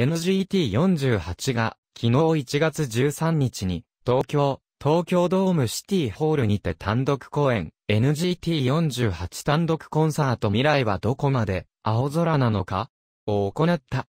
NGT48 が昨日1月13日に東京、東京ドームシティホールにて単独公演 NGT48 単独コンサート未来はどこまで青空なのかを行った。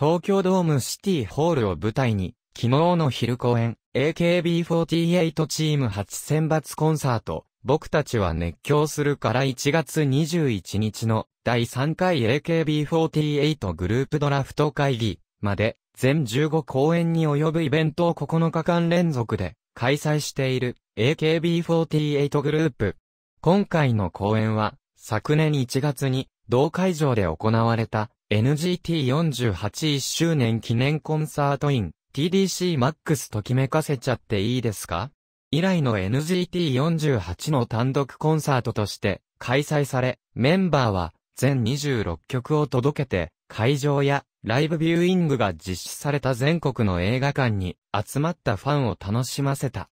東京ドームシティホールを舞台に昨日の昼公演 AKB48 チーム初選抜コンサート僕たちは熱狂するから1月21日の第3回 AKB48 グループドラフト会議まで全15公演に及ぶイベントを9日間連続で開催している AKB48 グループ。今回の公演は昨年1月に同会場で行われた NGT481 周年記念コンサートイン TDC MAX ときめかせちゃっていいですか以来の NGT48 の単独コンサートとして開催され、メンバーは全26曲を届けて、会場やライブビューイングが実施された全国の映画館に集まったファンを楽しませた。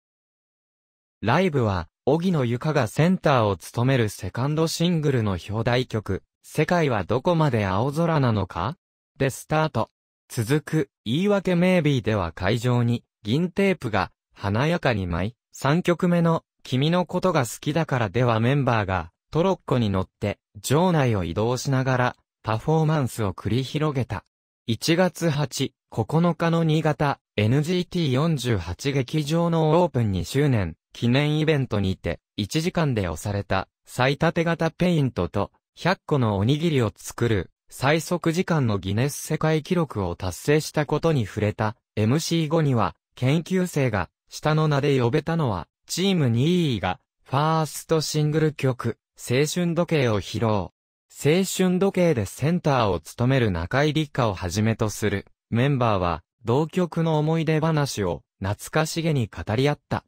ライブは、荻野ゆかがセンターを務めるセカンドシングルの表題曲、世界はどこまで青空なのかでスタート。続く、言い訳メイビーでは会場に、銀テープが、華やかに舞い、3曲目の、君のことが好きだからではメンバーが、トロッコに乗って、場内を移動しながら、パフォーマンスを繰り広げた。1月8、9日の新潟、NGT48 劇場のオープン2周年、記念イベントにて、1時間で押された、最縦型ペイントと、100個のおにぎりを作る、最速時間のギネス世界記録を達成したことに触れた、m c 後には、研究生が、下の名で呼べたのは、チーム2位が、ファーストシングル曲、青春時計を披露。青春時計でセンターを務める中井立花をはじめとするメンバーは、同曲の思い出話を懐かしげに語り合った。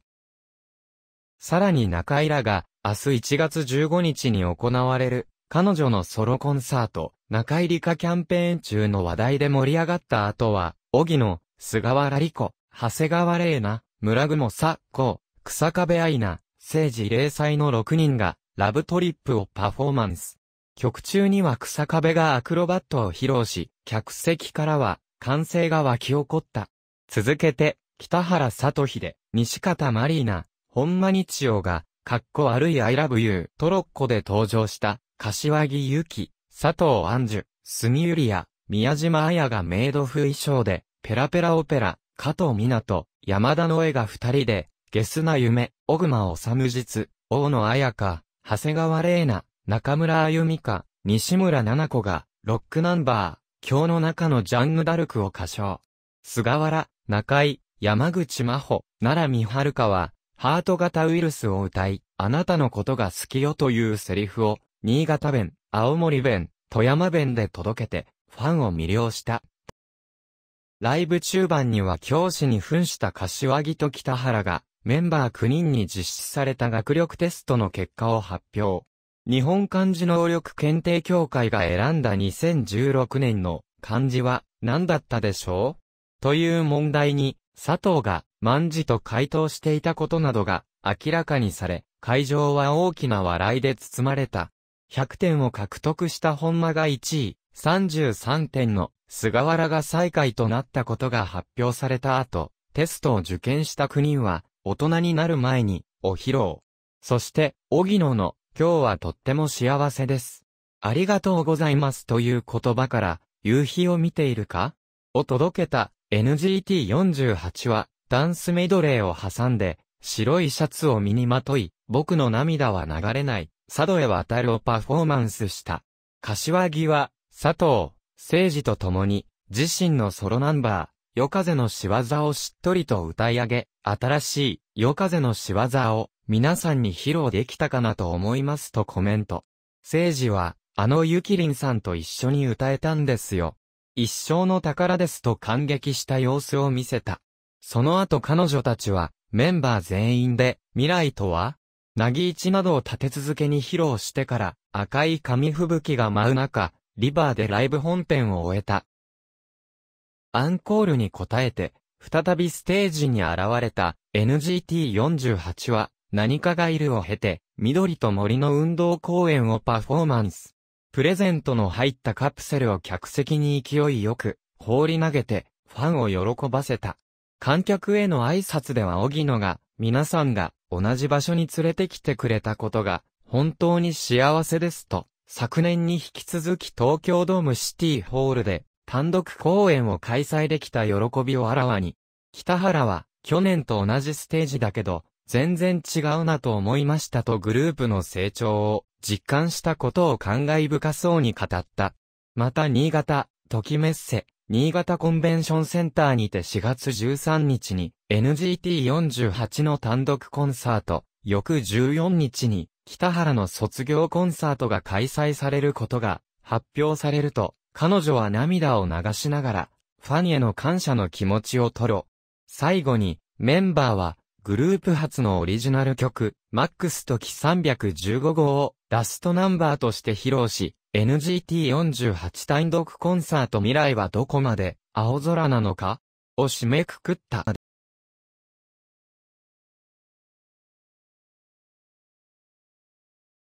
さらに中井らが、明日1月15日に行われる、彼女のソロコンサート、中井理科キャンペーン中の話題で盛り上がった後は、荻野、菅原理子、長谷川玲奈、村雲佐子、草壁愛菜、聖治零祭の6人が、ラブトリップをパフォーマンス。曲中には草壁がアクロバットを披露し、客席からは、歓声が湧き起こった。続けて、北原里秀、西方マリーナ、本間日曜が、かっこ悪いアイラブユー、トロッコで登場した、柏木由紀、佐藤安寿、杉ゆりや、宮島彩がメイド風衣装で、ペラペラオペラ、加藤美奈と山田の絵が二人で、ゲスな夢、小熊治実、大野彩香、長谷川玲奈、中村あゆみか、西村七子が、ロックナンバー、今日の中のジャンヌ・ダルクを歌唱。菅原、中井、山口真帆、奈良美春香は、ハート型ウイルスを歌い、あなたのことが好きよというセリフを、新潟弁、青森弁、富山弁で届けて、ファンを魅了した。ライブ中盤には教師に扮した柏木と北原が、メンバー9人に実施された学力テストの結果を発表。日本漢字能力検定協会が選んだ2016年の漢字は何だったでしょうという問題に、佐藤が万字と回答していたことなどが明らかにされ、会場は大きな笑いで包まれた。100点を獲得した本間が1位、33点の菅原が最下位となったことが発表された後、テストを受験した9人は、大人になる前に、お披露。そして、荻野の、今日はとっても幸せです。ありがとうございますという言葉から、夕日を見ているかを届けた NGT48 は、ダンスメドレーを挟んで、白いシャツを身にまとい、僕の涙は流れない、佐渡へ渡るをパフォーマンスした。柏木は、佐藤、聖治と共に、自身のソロナンバー、夜風の仕業をしっとりと歌い上げ、新しい夜風の仕業を皆さんに披露できたかなと思いますとコメント。聖治は、あのゆきりんさんと一緒に歌えたんですよ。一生の宝ですと感激した様子を見せた。その後彼女たちは、メンバー全員で、未来とはなぎいちなどを立て続けに披露してから、赤い紙吹雪が舞う中、リバーでライブ本編を終えた。アンコールに応えて、再びステージに現れた NGT48 は、何かがいるを経て、緑と森の運動公演をパフォーマンス。プレゼントの入ったカプセルを客席に勢いよく、放り投げて、ファンを喜ばせた。観客への挨拶では荻野が、皆さんが同じ場所に連れてきてくれたことが、本当に幸せですと、昨年に引き続き東京ドームシティホールで単独公演を開催できた喜びをあらわに、北原は去年と同じステージだけど、全然違うなと思いましたとグループの成長を実感したことを感慨深そうに語った。また新潟、時メッセ、新潟コンベンションセンターにて4月13日に NGT48 の単独コンサート、翌14日に北原の卒業コンサートが開催されることが発表されると、彼女は涙を流しながら、ファンへの感謝の気持ちを吐露。最後に、メンバーは、グループ初のオリジナル曲、MAX 木315号をラストナンバーとして披露し、NGT48 単独コンサート未来はどこまで青空なのかを締めくくった。